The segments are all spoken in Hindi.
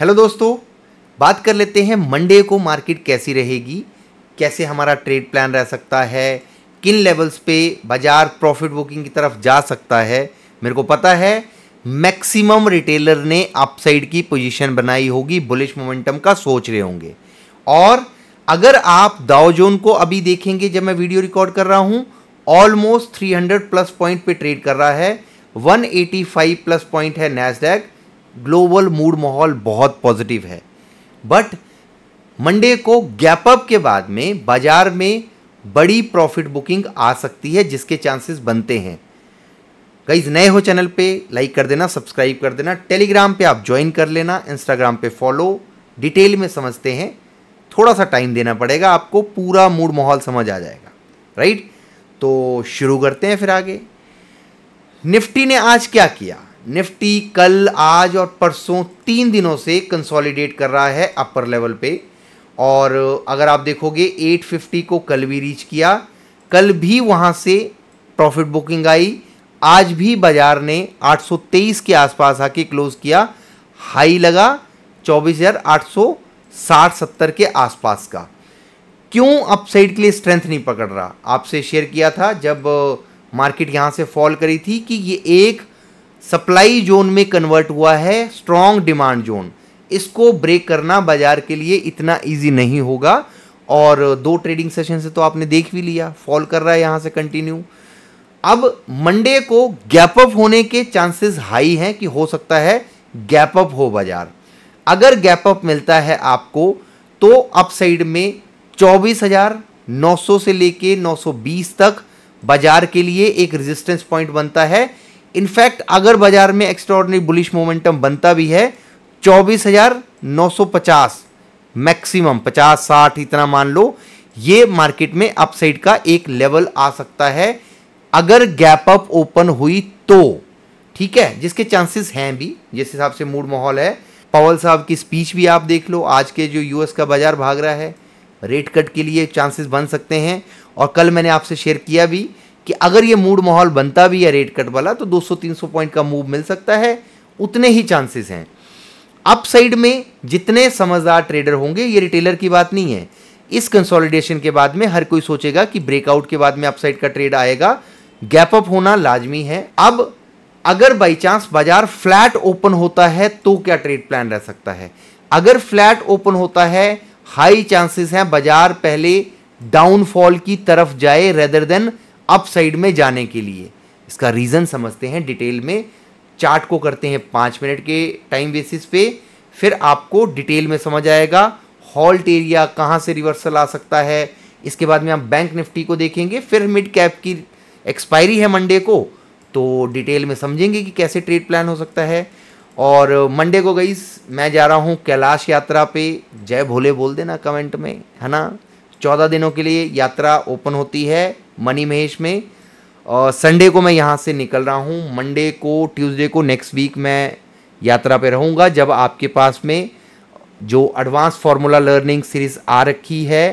हेलो दोस्तों बात कर लेते हैं मंडे को मार्केट कैसी रहेगी कैसे हमारा ट्रेड प्लान रह सकता है किन लेवल्स पे बाजार प्रॉफिट बुकिंग की तरफ जा सकता है मेरे को पता है मैक्सिमम रिटेलर ने अपसाइड की पोजीशन बनाई होगी बुलिश मोमेंटम का सोच रहे होंगे और अगर आप दाओ जोन को अभी देखेंगे जब मैं वीडियो रिकॉर्ड कर रहा हूँ ऑलमोस्ट 300 प्लस पॉइंट पे ट्रेड कर रहा है 185 प्लस पॉइंट है नैसडैक ग्लोबल मूड माहौल बहुत पॉजिटिव है बट मंडे को गैप अप के बाद में बाजार में बड़ी प्रॉफिट बुकिंग आ सकती है जिसके चांसेस बनते हैं गाइज नए हो चैनल पे लाइक कर देना सब्सक्राइब कर देना टेलीग्राम पे आप ज्वाइन कर लेना इंस्टाग्राम पे फॉलो डिटेल में समझते हैं थोड़ा सा टाइम देना पड़ेगा आपको पूरा मूड माहौल समझ आ जाएगा राइट तो शुरू करते हैं फिर आगे निफ्टी ने आज क्या किया निफ्टी कल आज और परसों तीन दिनों से कंसोलिडेट कर रहा है अपर लेवल पे और अगर आप देखोगे 850 को कल भी रीच किया कल भी वहाँ से प्रॉफिट बुकिंग आई आज भी बाजार ने 823 के आसपास आके क्लोज किया हाई लगा 24,860-70 के आसपास का क्यों अपसाइड के लिए स्ट्रेंथ नहीं पकड़ रहा आपसे शेयर किया था जब मार्केट यहाँ से फॉल करी थी कि ये एक सप्लाई जोन में कन्वर्ट हुआ है स्ट्रॉन्ग डिमांड जोन इसको ब्रेक करना बाजार के लिए इतना ईजी नहीं होगा और दो ट्रेडिंग सेशन से तो आपने देख भी लिया फॉल कर रहा है यहां से कंटिन्यू अब मंडे को गैप अप होने के चांसेस हाई हैं कि हो सकता है गैप अप हो बाजार अगर गैप अप मिलता है आपको तो अपसाइड में 24,900 से लेके 920 तक बाजार के लिए एक रेजिस्टेंस पॉइंट बनता है इनफैक्ट अगर बाजार में एक्स्ट्रॉर्डनरी बुलिश मोमेंटम बनता भी है 24,950 मैक्सिमम 50 60 इतना मान लो ये मार्केट में अपसाइड का एक लेवल आ सकता है अगर गैप अप ओपन हुई तो ठीक है जिसके चांसेस हैं भी जिस हिसाब से मूड माहौल है पवल साहब की स्पीच भी आप देख लो आज के जो यूएस का बाजार भाग रहा है रेट कट के लिए चांसेस बन सकते हैं और कल मैंने आपसे शेयर किया भी कि अगर ये मूड माहौल बनता भी है रेट कट वाला तो 200-300 पॉइंट का मूव मिल सकता है उतने ही चांसेस हैं अप साइड में जितने समझदार ट्रेडर होंगे ये रिटेलर की बात नहीं है इस कंसोलिडेशन के बाद में हर कोई सोचेगा कि ब्रेकआउट के बाद में अपसाइड का ट्रेड आएगा गैप अप होना लाजमी है अब अगर बाई चांस बाजार फ्लैट ओपन होता है तो क्या ट्रेड प्लान रह सकता है अगर फ्लैट ओपन होता है हाई चांसेस हैं बाजार पहले डाउनफॉल की तरफ जाए रेदर देन अप साइड में जाने के लिए इसका रीज़न समझते हैं डिटेल में चार्ट को करते हैं पाँच मिनट के टाइम बेसिस पे फिर आपको डिटेल में समझ आएगा हॉल्ट एरिया कहाँ से रिवर्सल आ सकता है इसके बाद में आप बैंक निफ्टी को देखेंगे फिर मिड कैप की एक्सपायरी है मंडे को तो डिटेल में समझेंगे कि कैसे ट्रेड प्लान हो सकता है और मंडे को गई मैं जा रहा हूँ कैलाश यात्रा पे जय भोले बोल देना कमेंट में है ना चौदह दिनों के लिए यात्रा ओपन होती है मनी महेश में और संडे को मैं यहाँ से निकल रहा हूँ मंडे को ट्यूसडे को नेक्स्ट वीक मैं यात्रा पे रहूँगा जब आपके पास में जो एडवांस फार्मूला लर्निंग सीरीज़ आ रखी है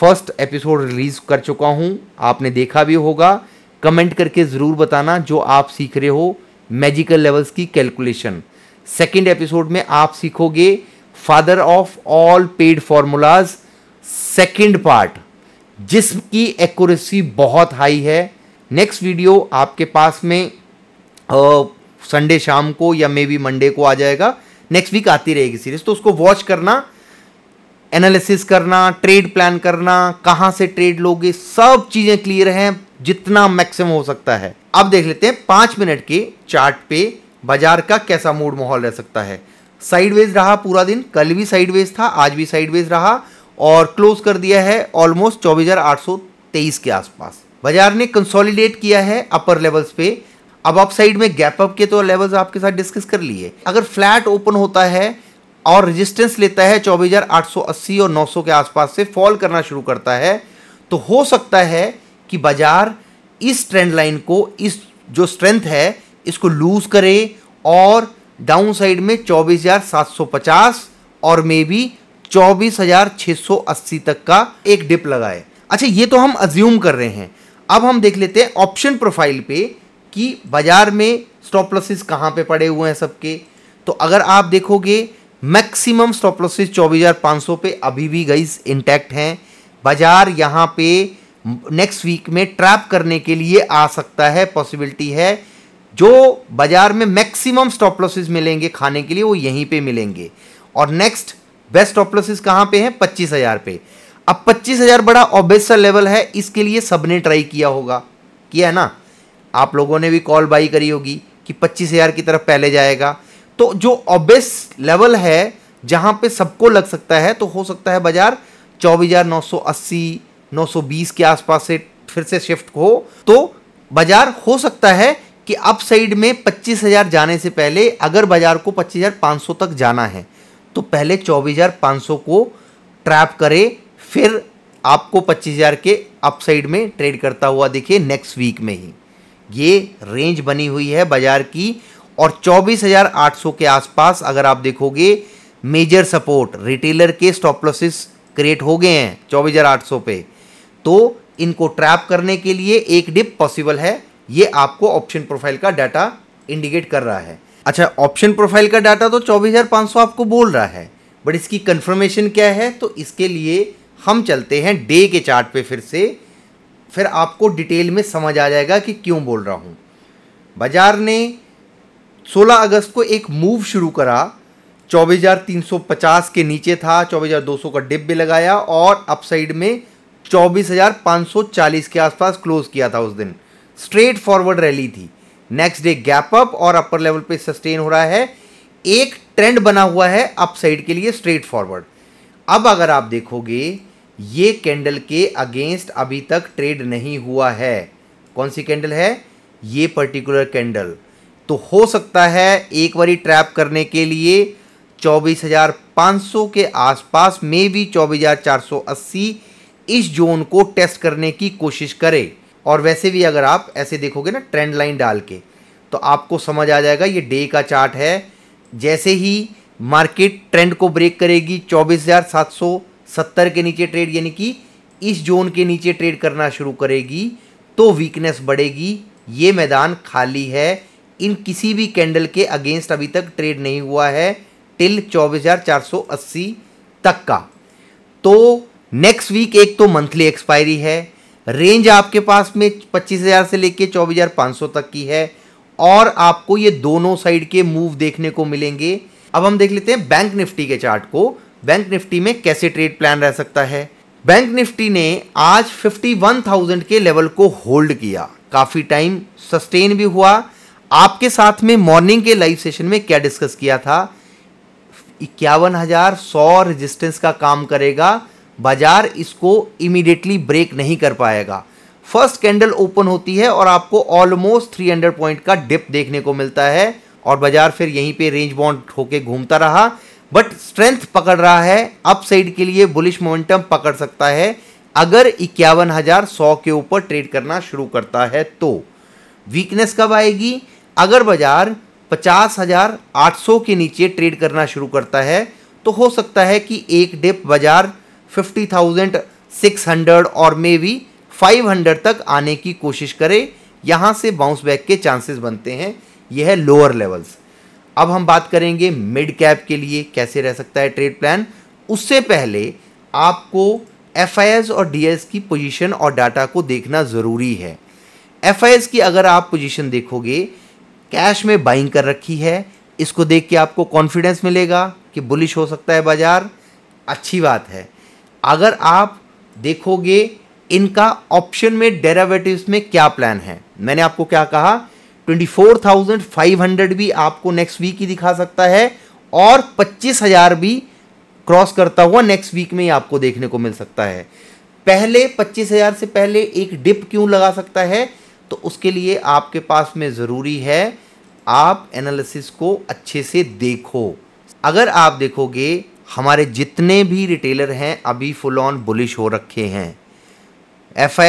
फर्स्ट एपिसोड रिलीज़ कर चुका हूँ आपने देखा भी होगा कमेंट करके ज़रूर बताना जो आप सीख रहे हो मैजिकल लेवल्स की कैलकुलेशन सेकेंड एपिसोड में आप सीखोगे father of all paid formulas second part जिसकी एक्यूरेसी बहुत हाई है नेक्स्ट वीडियो आपके पास में संडे शाम को या मे बी मंडे को आ जाएगा नेक्स्ट वीक आती रहेगी सीरीज तो उसको वॉच करना एनालिसिस करना ट्रेड प्लान करना कहाँ से ट्रेड लोगे सब चीज़ें क्लियर हैं जितना मैक्सिमम हो सकता है अब देख लेते हैं पाँच मिनट के चार्ट पे बाजार का कैसा मूड माहौल रह सकता है साइडवेज रहा पूरा दिन कल भी साइडवेज था आज भी साइडवेज रहा और क्लोज कर दिया है ऑलमोस्ट चौबीस के आसपास बाजार ने कंसोलिडेट किया है अपर लेवल्स पे अब आप साइड में गैप अप के तो लेवल्स आपके साथ डिस्कस कर लिए अगर फ्लैट ओपन होता है और रेजिस्टेंस लेता है 24,880 और 900 के आसपास से फॉल करना शुरू करता है तो हो सकता है कि बाजार इस ट्रेंड लाइन को इस जो स्ट्रेंथ है इसको लूज करे और डाउन साइड में 24,750 और मे बी 24,680 तक का एक डिप लगाए अच्छा ये तो हम अज्यूम कर रहे हैं अब हम देख लेते हैं ऑप्शन प्रोफाइल पे कि बाज़ार में स्टॉप लॉसेस कहाँ पे पड़े हुए हैं सबके तो अगर आप देखोगे मैक्सिमम स्टॉप लॉसेस 24,500 पे अभी भी गईस इंटैक्ट हैं बाज़ार यहाँ पे नेक्स्ट वीक में ट्रैप करने के लिए आ सकता है पॉसिबिलिटी है जो बाज़ार में मैक्सिमम स्टॉप लॉसेस मिलेंगे खाने के लिए वो यहीं पे मिलेंगे और नेक्स्ट बेस्ट ऑप्लोसिस कहाँ पे है पच्चीस हजार पे अब पच्चीस हजार बड़ा ऑबेसा लेवल है इसके लिए सबने ट्राई किया होगा किया है ना आप लोगों ने भी कॉल बाई करी होगी कि पच्चीस हजार की तरफ पहले जाएगा तो जो ऑबेस लेवल है जहाँ पे सबको लग सकता है तो हो सकता है बाजार चौबीस हजार नौ अस्सी नौ बीस के आसपास से फिर से शिफ्ट हो तो बाजार हो सकता है कि अप साइड में पच्चीस हजार जाने से पहले अगर बाजार को पच्चीस हजार सौ तक जाना है तो पहले चौबीस हज़ार सौ को ट्रैप करे फिर आपको पच्चीस हज़ार के अपसाइड में ट्रेड करता हुआ देखिए नेक्स्ट वीक में ही ये रेंज बनी हुई है बाजार की और चौबीस हज़ार आठ सौ के आसपास अगर आप देखोगे मेजर सपोर्ट रिटेलर के स्टॉप लॉसेस क्रिएट हो गए हैं चौबीस हज़ार आठ सौ पे तो इनको ट्रैप करने के लिए एक डिप पॉसिबल है ये आपको ऑप्शन प्रोफाइल का डाटा इंडिकेट कर रहा है अच्छा ऑप्शन प्रोफाइल का डाटा तो 24,500 आपको बोल रहा है बट इसकी कंफर्मेशन क्या है तो इसके लिए हम चलते हैं डे के चार्ट पे फिर से फिर आपको डिटेल में समझ आ जाएगा कि क्यों बोल रहा हूँ बाजार ने 16 अगस्त को एक मूव शुरू करा 24,350 के नीचे था 24,200 का डिप भी लगाया और अपसाइड में 24,540 के आसपास क्लोज किया था उस दिन स्ट्रेट फॉरवर्ड रैली थी नेक्स्ट डे गैप अप और अपर लेवल पे सस्टेन हो रहा है एक ट्रेंड बना हुआ है अप साइड के लिए स्ट्रेट फॉरवर्ड अब अगर आप देखोगे ये कैंडल के अगेंस्ट अभी तक ट्रेड नहीं हुआ है कौन सी कैंडल है ये पर्टिकुलर कैंडल तो हो सकता है एक बारी ट्रैप करने के लिए 24,500 के आसपास में भी 24,480 इस जोन को टेस्ट करने की कोशिश करें और वैसे भी अगर आप ऐसे देखोगे ना ट्रेंड लाइन डाल के तो आपको समझ आ जाएगा ये डे का चार्ट है जैसे ही मार्केट ट्रेंड को ब्रेक करेगी 24,770 के नीचे ट्रेड यानी कि इस जोन के नीचे ट्रेड करना शुरू करेगी तो वीकनेस बढ़ेगी ये मैदान खाली है इन किसी भी कैंडल के अगेंस्ट अभी तक ट्रेड नहीं हुआ है टिल 24,480 तक का तो नेक्स्ट वीक एक तो मंथली एक्सपायरी है रेंज आपके पास में पच्चीस हज़ार से लेके चौबीस हज़ार सौ तक की है और आपको ये दोनों साइड के मूव देखने को मिलेंगे अब हम देख लेते हैं बैंक निफ्टी के चार्ट को बैंक निफ्टी में कैसे ट्रेड प्लान रह सकता है बैंक निफ्टी ने आज 51,000 के लेवल को होल्ड किया काफ़ी टाइम सस्टेन भी हुआ आपके साथ में मॉर्निंग के लाइव सेशन में क्या डिस्कस किया था इक्यावन हज़ार सौ का काम करेगा बाजार इसको इमीडिएटली ब्रेक नहीं कर पाएगा फर्स्ट कैंडल ओपन होती है और आपको ऑलमोस्ट 300 पॉइंट का डिप देखने को मिलता है और बाजार फिर यहीं पे रेंज बाउंड होके घूमता रहा बट स्ट्रेंथ पकड़ रहा है अप साइड के लिए बुलिश मोमेंटम पकड़ सकता है अगर इक्यावन हज़ार सौ के ऊपर ट्रेड करना शुरू करता है तो वीकनेस कब आएगी अगर बाजार पचास हज़ार आठ सौ के नीचे ट्रेड करना शुरू करता है तो हो सकता है कि एक डिप बाजार फिफ्टी थाउजेंड सिक्स हंड्रेड और मे बी फाइव हंड्रेड तक आने की कोशिश करे यहाँ से बाउंस बैक के चांसेस बनते हैं यह है लोअर लेवल्स अब हम बात करेंगे मिड कैप के लिए कैसे रह सकता है ट्रेड प्लान उससे पहले आपको एफ और डी की पोजिशन और डाटा को देखना ज़रूरी है एफ की अगर आप पोजिशन देखोगे कैश में बाइंग कर रखी है इसको देख के आपको कॉन्फिडेंस मिलेगा कि बुलिश हो सकता है बाज़ार अच्छी बात है अगर आप देखोगे इनका ऑप्शन में डेरावेटिव्स में क्या प्लान है मैंने आपको क्या कहा 24,500 भी आपको नेक्स्ट वीक ही दिखा सकता है और 25,000 भी क्रॉस करता हुआ नेक्स्ट वीक में ही आपको देखने को मिल सकता है पहले 25,000 से पहले एक डिप क्यों लगा सकता है तो उसके लिए आपके पास में ज़रूरी है आप एनालिसिस को अच्छे से देखो अगर आप देखोगे हमारे जितने भी रिटेलर हैं अभी फुल ऑन बुलिश हो रखे हैं एफ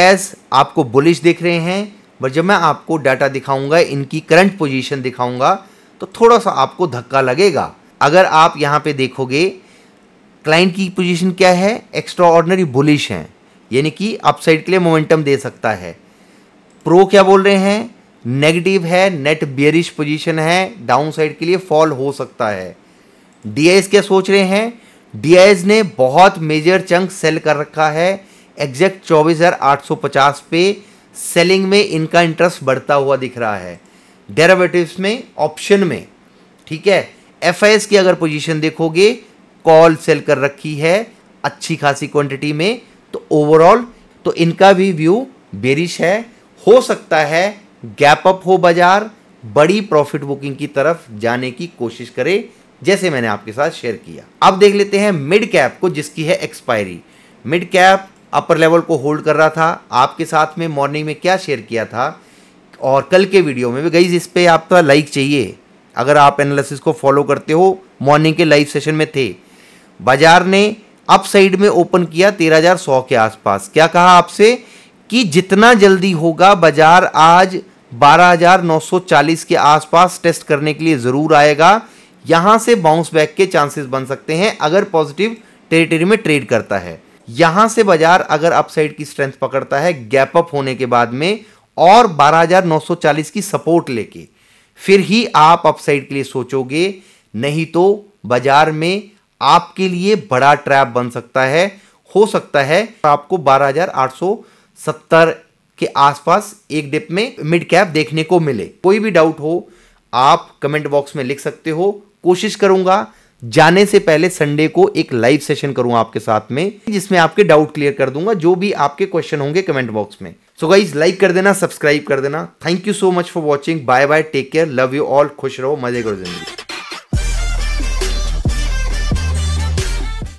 आपको बुलिश दिख रहे हैं बट जब मैं आपको डाटा दिखाऊंगा इनकी करंट पोजीशन दिखाऊंगा तो थोड़ा सा आपको धक्का लगेगा अगर आप यहाँ पे देखोगे क्लाइंट की पोजीशन क्या है एक्स्ट्रा ऑर्डनरी बुलिश हैं यानी कि अपसाइड के लिए मोमेंटम दे सकता है प्रो क्या बोल रहे हैं नेगेटिव है नेट बियरिश पोजीशन है डाउन साइड के लिए फॉल हो सकता है डीआईएस क्या सोच रहे हैं डीआईएस ने बहुत मेजर चंक सेल कर रखा है एग्जैक्ट 24,850 पे सेलिंग में इनका इंटरेस्ट बढ़ता हुआ दिख रहा है डेरावेटिव्स में ऑप्शन में ठीक है एफ की अगर पोजीशन देखोगे कॉल सेल कर रखी है अच्छी खासी क्वांटिटी में तो ओवरऑल तो इनका भी व्यू बेरिश है हो सकता है गैप अप हो बाजार बड़ी प्रॉफिट बुकिंग की तरफ जाने की कोशिश करे जैसे मैंने आपके साथ शेयर किया अब देख लेते हैं मिड कैप को जिसकी है expiry mid cap upper level को होल्ड कर रहा था आपके साथ में मॉर्निंग में क्या शेयर किया था और कल के वीडियो में भी गई इस पर आपका लाइक चाहिए अगर आप एनालिसिस को फॉलो करते हो मॉर्निंग के लाइव सेशन में थे बाजार ने अप साइड में ओपन किया 13,100 के आसपास क्या कहा आपसे कि जितना जल्दी होगा बाजार आज 12,940 के आसपास टेस्ट करने के लिए ज़रूर आएगा यहां से बाउंस बैक के चांसेस बन सकते हैं अगर पॉजिटिव टेरिटरी में ट्रेड करता है यहां से बाजार अगर अपसाइड की स्ट्रेंथ पकड़ता है गैप अप होने के बाद में और 12,940 की सपोर्ट लेके फिर ही आप अपसाइड के लिए सोचोगे नहीं तो बाजार में आपके लिए बड़ा ट्रैप बन सकता है हो सकता है आपको 12,870 के आसपास एक डिप में मिड कैप देखने को मिले कोई भी डाउट हो आप कमेंट बॉक्स में लिख सकते हो कोशिश करूंगा जाने से पहले संडे को एक लाइव सेशन करूंगा आपके साथ में जिसमें आपके डाउट क्लियर कर दूंगा जो भी आपके क्वेश्चन होंगे कमेंट बॉक्स में सो गाइज लाइक कर देना सब्सक्राइब कर देना thank you so much for watching bye bye take care love you all खुश रहो मजे करो जिंदगी